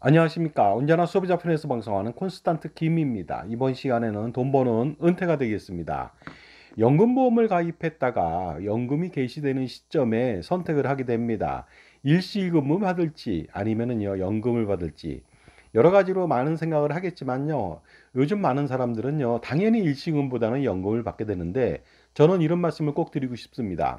안녕하십니까 언제나 소비자 편에서 방송하는 콘스탄트 김입니다 이번 시간에는 돈 버는 은퇴가 되겠습니다 연금보험을 가입했다가 연금이 개시되는 시점에 선택을 하게 됩니다 일시일금을 받을지 아니면은요 연금을 받을지 여러 가지로 많은 생각을 하겠지만요 요즘 많은 사람들은요 당연히 일시금보다는 연금을 받게 되는데 저는 이런 말씀을 꼭 드리고 싶습니다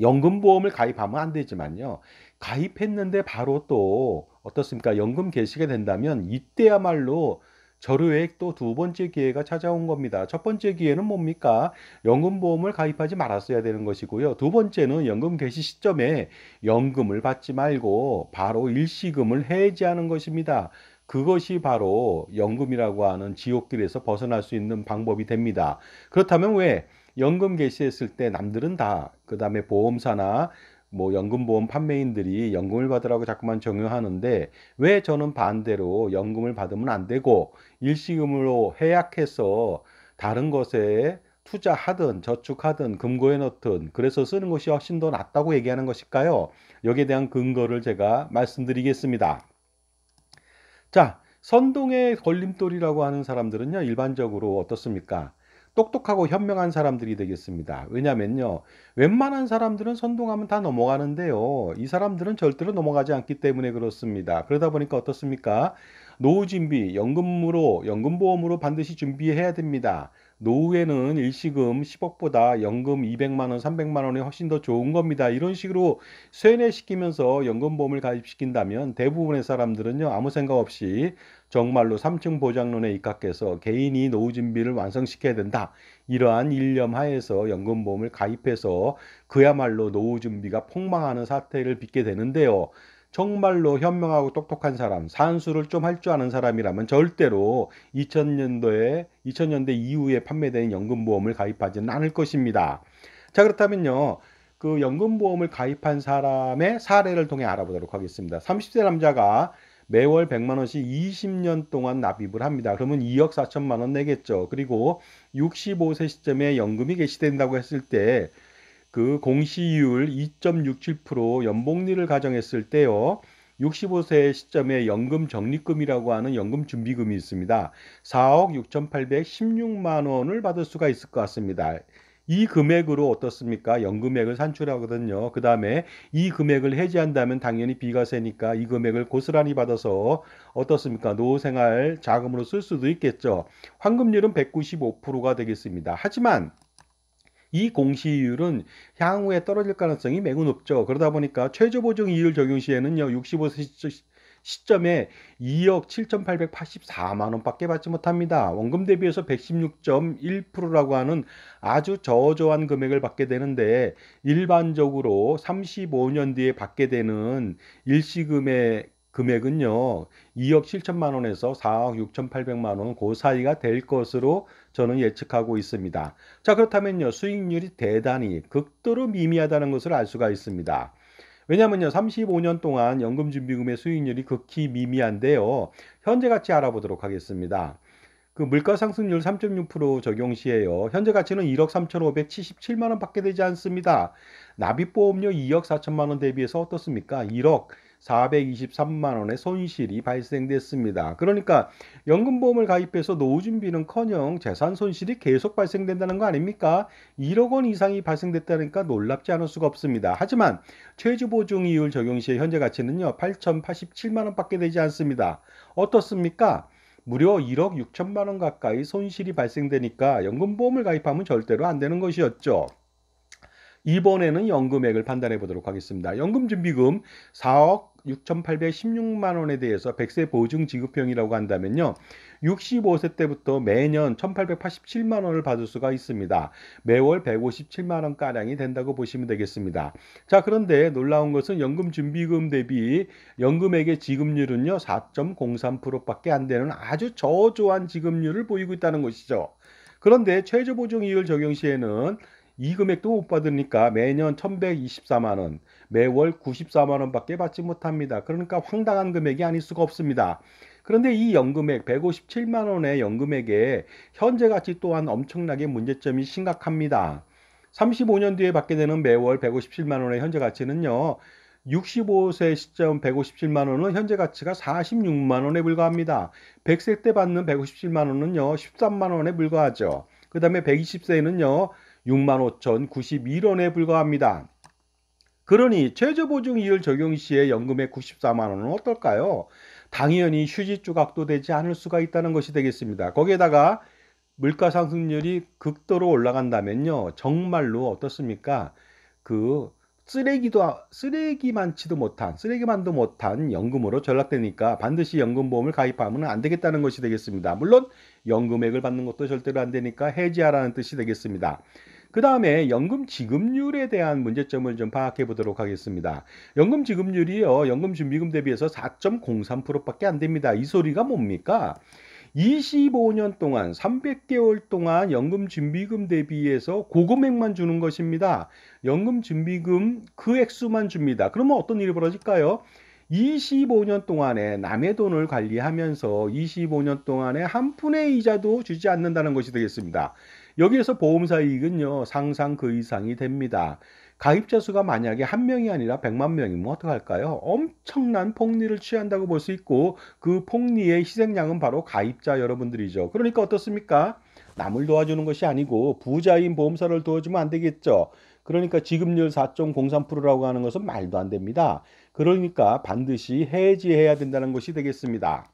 연금보험을 가입하면 안 되지만요 가입했는데 바로 또 어떻습니까? 연금 개시가 된다면 이때야말로 저류액 또 두 번째 기회가 찾아온 겁니다. 첫 번째 기회는 뭡니까? 연금보험을 가입하지 말았어야 되는 것이고요. 두 번째는 연금 개시 시점에 연금을 받지 말고 바로 일시금을 해지하는 것입니다. 그것이 바로 연금이라고 하는 지옥길에서 벗어날 수 있는 방법이 됩니다. 그렇다면 왜 연금 개시했을 때 남들은 다, 그 다음에 보험사나 뭐 연금보험 판매인들이 연금을 받으라고 자꾸만 정요하는데 왜 저는 반대로 연금을 받으면 안 되고 일시금으로 해약해서 다른 것에 투자하든 저축하든 금고에 넣든 그래서 쓰는 것이 훨씬 더 낫다고 얘기하는 것일까요? 여기에 대한 근거를 제가 말씀드리겠습니다. 자, 선동의 걸림돌이라고 하는 사람들은요, 일반적으로 어떻습니까? 똑똑하고 현명한 사람들이 되겠습니다. 왜냐면요. 웬만한 사람들은 선동하면 다 넘어가는데요. 이 사람들은 절대로 넘어가지 않기 때문에 그렇습니다. 그러다 보니까 어떻습니까? 노후 준비, 연금으로, 연금보험으로 반드시 준비해야 됩니다. 노후에는 일시금 10억보다 연금 200만원, 300만원이 훨씬 더 좋은 겁니다. 이런 식으로 세뇌시키면서 연금보험을 가입시킨다면 대부분의 사람들은요, 아무 생각 없이 정말로 3층 보장론에 입각해서 개인이 노후 준비를 완성시켜야 된다. 이러한 일념 하에서 연금보험을 가입해서 그야말로 노후 준비가 폭망하는 사태를 빚게 되는데요. 정말로 현명하고 똑똑한 사람, 산수를 좀 할 줄 아는 사람이라면 절대로 2000년도에 2000년대 이후에 판매된 연금보험을 가입하지는 않을 것입니다. 자 그렇다면요. 그 연금보험을 가입한 사람의 사례를 통해 알아보도록 하겠습니다. 3 0세 남자가 매월 100만 원씩 20년 동안 납입을 합니다. 그러면 2억 4천만 원 내겠죠. 그리고 65세 시점에 연금이 개시된다고 했을 때 그 공시율 2.67% 연봉률을 가정했을 때요. 65세 시점에 연금 적립금이라고 하는 연금 준비금이 있습니다. 4억 6,816만 원을 받을 수가 있을 것 같습니다. 이 금액으로 어떻습니까? 연금액을 산출하거든요. 그 다음에 이 금액을 해지한다면 당연히 비과세니까 이 금액을 고스란히 받아서 어떻습니까? 노후생활 자금으로 쓸 수도 있겠죠. 환급률은 195%가 되겠습니다. 하지만 이공시율은 향후에 떨어질 가능성이 매우 높죠. 그러다 보니까 최저보증 이율 적용 시에는요, 65세, 시점에 2억 7,884만 원밖에 받지 못합니다. 원금 대비해서 116.1%라고 하는 아주 저조한 금액을 받게 되는데 일반적으로 35년 뒤에 받게 되는 일시금의 금액은요 2억 7천만 원에서 4억 6,800만 원그 사이가 될 것으로 저는 예측하고 있습니다. 자 그렇다면요 수익률이 대단히 극도로 미미하다는 것을 알 수가 있습니다. 왜냐면요. 35년 동안 연금준비금의 수익률이 극히 미미한데요. 현재 가치 알아보도록 하겠습니다. 그 물가 상승률 3.6% 적용 시에요. 현재 가치는 1억 3,577만 원밖에 되지 않습니다. 납입 보험료 2억 4천만 원 대비해서 어떻습니까? 1억 423만 원의 손실이 발생됐습니다. 그러니까 연금보험을 가입해서 노후 준비는커녕 재산 손실이 계속 발생된다는 거 아닙니까? 1억 원 이상이 발생됐다니까 놀랍지 않을 수가 없습니다. 하지만 최주보증이율 적용 시의 현재 가치는요 8,087만 원밖에 되지 않습니다. 어떻습니까? 무려 1억 6천만 원 가까이 손실이 발생되니까 연금보험을 가입하면 절대로 안 되는 것이었죠. 이번에는 연금액을 판단해 보도록 하겠습니다. 연금준비금 4억 6,816만 원에 대해서 100세 보증 지급형이라고 한다면요. 65세 때부터 매년 1,887만 원을 받을 수가 있습니다. 매월 157만 원가량이 된다고 보시면 되겠습니다. 자, 그런데 놀라운 것은 연금 준비금 대비 연금액의 지급률은요. 4.03%밖에 안 되는 아주 저조한 지급률을 보이고 있다는 것이죠. 그런데 최저보증 이율 적용 시에는 이 금액도 못 받으니까 매년 1124만원, 매월 94만원 밖에 받지 못합니다. 그러니까 황당한 금액이 아닐 수가 없습니다. 그런데 이 연금액 157만원의 연금액에 현재 가치 또한 엄청나게 문제점이 심각합니다. 35년 뒤에 받게 되는 매월 157만원의 현재 가치는요. 65세 시점 157만원은 현재 가치가 46만원에 불과합니다. 100세 때 받는 157만원은요. 13만원에 불과하죠. 그 다음에 120세에는요. 6 5 0 91원에 불과합니다. 그러니 최저보증 이율 적용 시에 연금의 94만 원은 어떨까요? 당연히 휴지 조각도 되지 않을 수가 있다는 것이 되겠습니다. 거기에다가 물가 상승률이 극도로 올라간다면요. 정말로 어떻습니까? 그 쓰레기도 쓰레기만지도 못한 쓰레기만도 못한 연금으로 전락되니까 반드시 연금보험을 가입하면 안 되겠다는 것이 되겠습니다. 물론 연금액을 받는 것도 절대로 안 되니까 해지하라는 뜻이 되겠습니다. 그 다음에 연금 지급률에 대한 문제점을 좀 파악해 보도록 하겠습니다. 연금 지급률이요. 연금 준비금 대비해서 4.03%밖에 안 됩니다. 이 소리가 뭡니까? 25년 동안 300개월 동안 연금 준비금 대비해서 고금액만 주는 것입니다. 연금 준비금 그 액수만 줍니다. 그러면 어떤 일이 벌어질까요? 25년 동안에 남의 돈을 관리하면서 25년 동안에 한 푼의 이자도 주지 않는다는 것이 되겠습니다. 여기에서 보험사 이익은요 상상 그 이상이 됩니다. 가입자 수가 만약에 한 명이 아니라 100만 명이면 어떡할까요? 엄청난 폭리를 취한다고 볼 수 있고 그 폭리의 희생양은 바로 가입자 여러분들이죠. 그러니까 어떻습니까? 남을 도와주는 것이 아니고 부자인 보험사를 도와주면 안 되겠죠. 그러니까 지급률 4.03%라고 하는 것은 말도 안 됩니다. 그러니까 반드시 해지해야 된다는 것이 되겠습니다.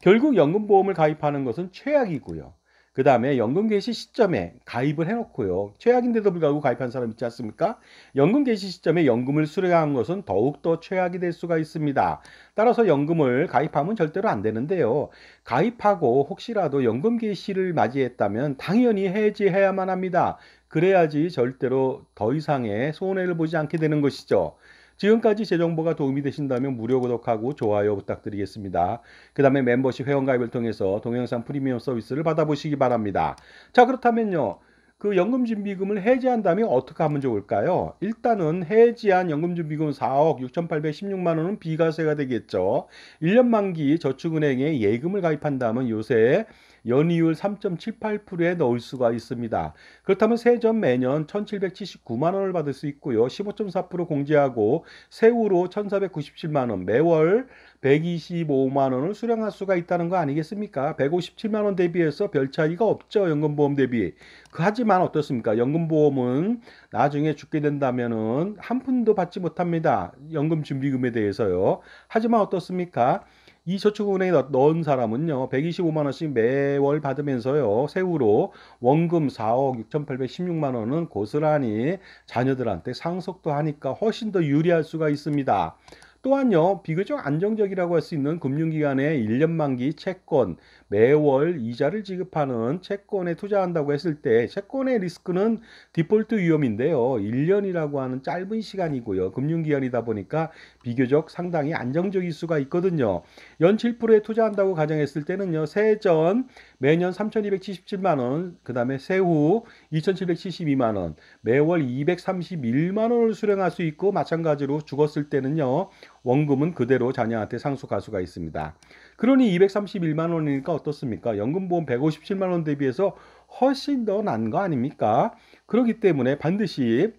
결국 연금보험을 가입하는 것은 최악이고요. 그 다음에 연금 개시 시점에 가입을 해놓고요. 최악인데도 불구하고 가입한 사람 있지 않습니까? 연금 개시 시점에 연금을 수령한 것은 더욱더 최악이 될 수가 있습니다. 따라서 연금을 가입하면 절대로 안 되는데요. 가입하고 혹시라도 연금 개시를 맞이했다면 당연히 해지해야만 합니다. 그래야지 절대로 더 이상의 손해를 보지 않게 되는 것이죠. 지금까지 제 정보가 도움이 되신다면 무료 구독하고 좋아요 부탁드리겠습니다. 그 다음에 멤버십 회원가입을 통해서 동영상 프리미엄 서비스를 받아보시기 바랍니다. 자 그렇다면요. 그 연금준비금을 해지한다면 어떻게 하면 좋을까요? 일단은 해지한 연금준비금 4억 6,816만 원은 비과세가 되겠죠. 1년 만기 저축은행에 예금을 가입한다면 요새 연이율 3.78%에 넣을 수가 있습니다. 그렇다면 세전 매년 1,779만 원을 받을 수 있고요. 15.4% 공제하고 세후로 1,497만 원 매월 125만 원을 수령할 수가 있다는 거 아니겠습니까? 157만 원 대비해서 별 차이가 없죠. 연금보험 대비. 그 하지만 어떻습니까? 연금보험은 나중에 죽게 된다면은 한 푼도 받지 못합니다. 연금 준비금에 대해서요. 하지만 어떻습니까? 이 저축은행에 넣은 사람은요. 125만 원씩 매월 받으면서요. 세후로 원금 4억 6,816만 원은 고스란히 자녀들한테 상속도 하니까 훨씬 더 유리할 수가 있습니다. 또한요 비교적 안정적이라고 할 수 있는 금융기관의 1년 만기 채권 매월 이자를 지급하는 채권에 투자한다고 했을 때 채권의 리스크는 디폴트 위험인데요 1년이라고 하는 짧은 시간이고요 금융기관이다 보니까 비교적 상당히 안정적일 수가 있거든요 연 7%에 투자한다고 가정했을 때는요 세전 매년 3,277만원 그 다음에 세후 2,772만원 매월 231만원을 수령할 수 있고 마찬가지로 죽었을 때는요 원금은 그대로 자녀한테 상속할 수가 있습니다. 그러니 231만 원이니까 어떻습니까? 연금보험 157만 원 대비해서 훨씬 더 난 거 아닙니까? 그렇기 때문에 반드시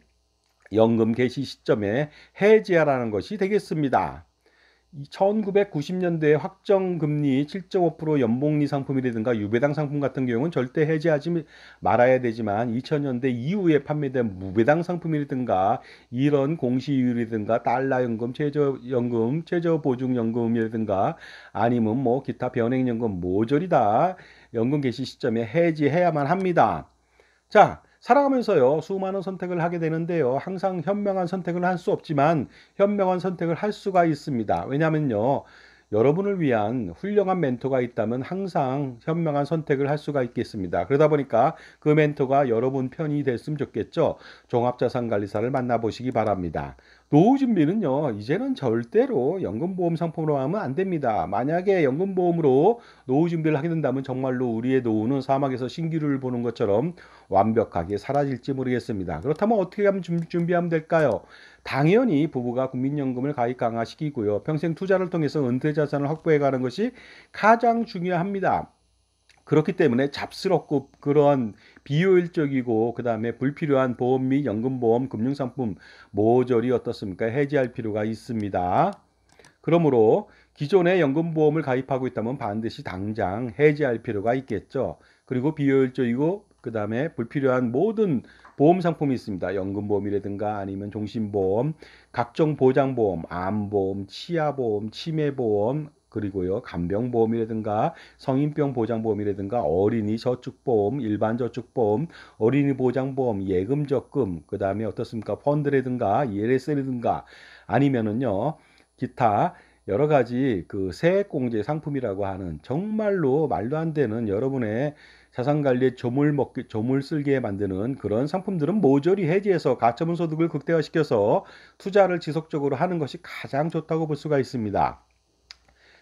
연금 개시 시점에 해지하라는 것이 되겠습니다. 1990년대 에 확정금리 7.5% 연봉리 상품이라든가 유배당 상품 같은 경우는 절대 해지하지 말아야 되지만 2000년대 이후에 판매된 무배당 상품이라든가 이런 공시율이라든가 달러연금, 최저연금, 최저보증연금이라든가 아니면 뭐 기타 변액연금 모조리 다 연금 개시 시점에 해지해야만 합니다. 자 살아가면서요 수많은 선택을 하게 되는데요 항상 현명한 선택을 할 수 없지만 현명한 선택을 할 수가 있습니다 왜냐면요 여러분을 위한 훌륭한 멘토가 있다면 항상 현명한 선택을 할 수가 있겠습니다. 그러다 보니까 그 멘토가 여러분 편이 됐으면 좋겠죠. 종합자산관리사를 만나보시기 바랍니다. 노후준비는요 이제는 절대로 연금보험 상품으로 하면 안 됩니다 만약에 연금보험으로 노후준비를 하게 된다면 정말로 우리의 노후는 사막에서 신기루를 보는 것처럼 완벽하게 사라질지 모르겠습니다 그렇다면 어떻게 하면 준비하면 될까요 당연히 부부가 국민연금을 가입 강화시키고요 평생 투자를 통해서 은퇴 자산을 확보해 가는 것이 가장 중요합니다 그렇기 때문에 잡스럽고 그런 비효율적이고 그다음에 불필요한 보험 및 연금보험 금융상품 모조리 어떻습니까? 해지할 필요가 있습니다. 그러므로 기존의 연금보험을 가입하고 있다면 반드시 당장 해지할 필요가 있겠죠. 그리고 비효율적이고 그 다음에 불필요한 모든 보험 상품이 있습니다. 연금보험이라든가 아니면 종신보험, 각종 보장보험, 암보험, 치아보험, 치매보험, 그리고요 간병보험이라든가 성인병 보장보험이라든가 어린이 저축보험 일반 저축보험 어린이 보장보험 예금 적금 그 다음에 어떻습니까 펀드라든가 ELS라든가 아니면은요 기타 여러 가지 그 세액공제 상품이라고 하는 정말로 말도 안 되는 여러분의 자산관리에 조물 먹기, 조물 쓸게 만드는 그런 상품들은 모조리 해지해서 가처분 소득을 극대화시켜서 투자를 지속적으로 하는 것이 가장 좋다고 볼 수가 있습니다.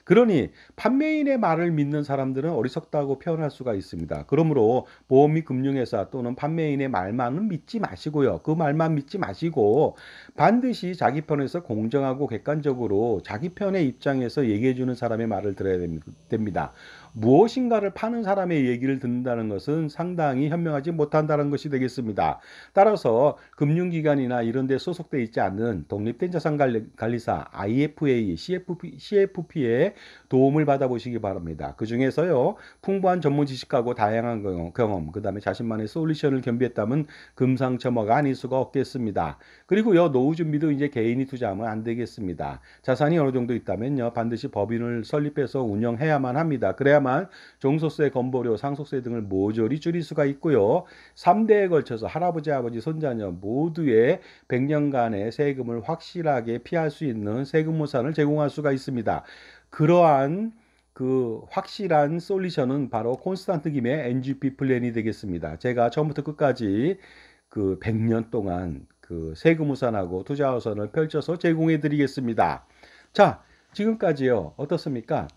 그러니 판매인의 말을 믿는 사람들은 어리석다고 표현할 수가 있습니다. 그러므로 보험 및 금융회사 또는 판매인의 말만은 믿지 마시고요. 그 말만 믿지 마시고 반드시 자기 편에서 공정하고 객관적으로 자기 편의 입장에서 얘기해 주는 사람의 말을 들어야 됩니다. 무엇인가를 파는 사람의 얘기를 듣는다는 것은 상당히 현명하지 못한다는 것이 되겠습니다. 따라서 금융기관이나 이런 데 소속돼 있지 않는 독립된 자산관리사 IFA, CFP, CFP의 도움을 받아보시기 바랍니다. 그 중에서요, 풍부한 전문 지식하고 다양한 경험, 그 다음에 자신만의 솔루션을 겸비했다면 금상첨화가 아닐 수가 없겠습니다. 그리고요, 노후 준비도 이제 개인이 투자하면 안 되겠습니다. 자산이 어느 정도 있다면요, 반드시 법인을 설립해서 운영해야만 합니다. 그래야 돼야만 종소세, 건보료, 상속세 등을 모조리 줄일 수가 있고요. 3대에 걸쳐서 할아버지, 아버지, 손자녀 모두의 100년간의 세금을 확실하게 피할 수 있는 세금 모산을 제공할 수가 있습니다. 그러한 그 확실한 솔루션은 바로 콘스탄트 김의 NGP 플랜이 되겠습니다. 제가 처음부터 끝까지 그 100년 동안 그 세금 우산하고 투자 우산을 펼쳐서 제공해 드리겠습니다. 자, 지금까지요. 어떻습니까?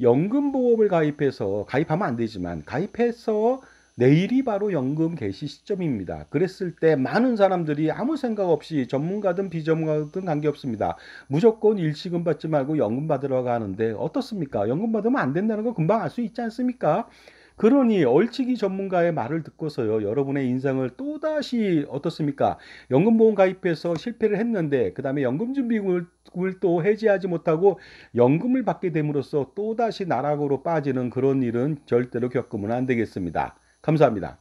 연금보험을 가입해서 가입하면 안 되지만 가입해서 내일이 바로 연금 개시 시점입니다. 그랬을 때 많은 사람들이 아무 생각 없이 전문가든 비전문가든 관계없습니다. 무조건 일시금 받지 말고 연금 받으러 가는데 어떻습니까? 연금 받으면 안 된다는 거 금방 알 수 있지 않습니까? 그러니 얼치기 전문가의 말을 듣고서요 여러분의 인상을 또다시 어떻습니까 연금보험 가입해서 실패를 했는데 그 다음에 연금준비금을 또 해지하지 못하고 연금을 받게 됨으로써 또다시 나락으로 빠지는 그런 일은 절대로 겪으면 안 되겠습니다 감사합니다